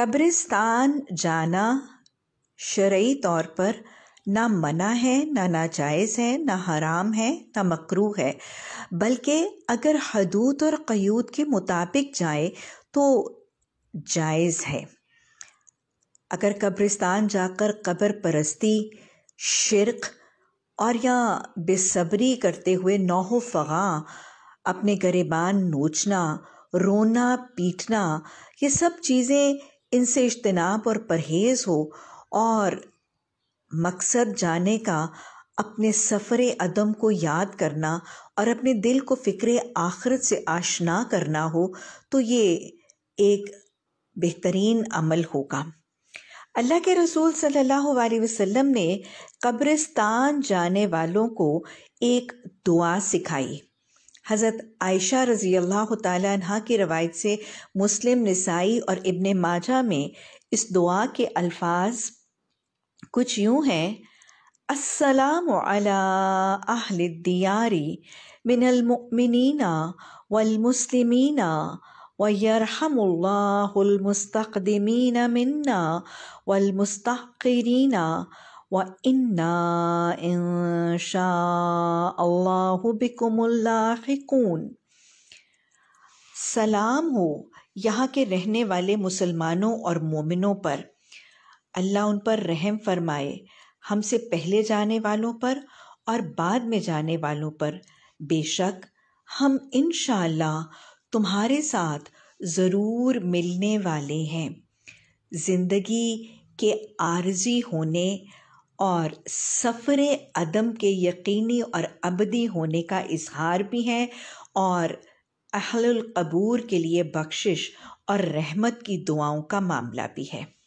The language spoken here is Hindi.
कब्रिस्तान जाना शरयी तौर पर ना मना है ना नाजायज़ है ना हराम है ना मकरू है बल्कि अगर हदूद और क़यूद के मुताबिक जाए तो जायज़ है अगर कब्रिस्तान जाकर कब्र परस्ती शिरक और या बेसब्री करते हुए नौहो फ़गा अपने गरेबान नोचना रोना पीटना ये सब चीज़ें इनसे इज्तनाब और परहेज़ हो और मकसद जाने का अपने सफ़र अदम को याद करना और अपने दिल को फ़िक्र आखरत से आशना करना हो तो ये एक बेहतरीन अमल होगा अल्लाह के रसूल सल्लल्लाहु अलैहि वसल्लम ने कब्रिस्तान जाने वालों को एक दुआ सिखाई हज़रत आयशा रज़ी अल्लाह तह की रवायत से मुस्लिम नसाई और इबन माजा में इस दुआ के अल्फाज कुछ यूँ हैं असलम आहलदियारी मिनलमिनना वलमसलमिना मन्ना वलमस्तरीना وإنا إن شاء सलाम हो यहाँ के रहने वाले मुसलमानों और मोमिनों पर अल्लाह उन पर रहम फरमाए हमसे पहले जाने वालों पर और बाद में जाने वालों पर बेशक हम इन तुम्हारे साथ ज़रूर मिलने वाले हैं ज़िंदगी के आर्जी होने और सफ़र अदम के यकीनी और अबदी होने का इजहार भी है और अहलकबूर के लिए बख्शिश और रहमत की दुआओं का मामला भी है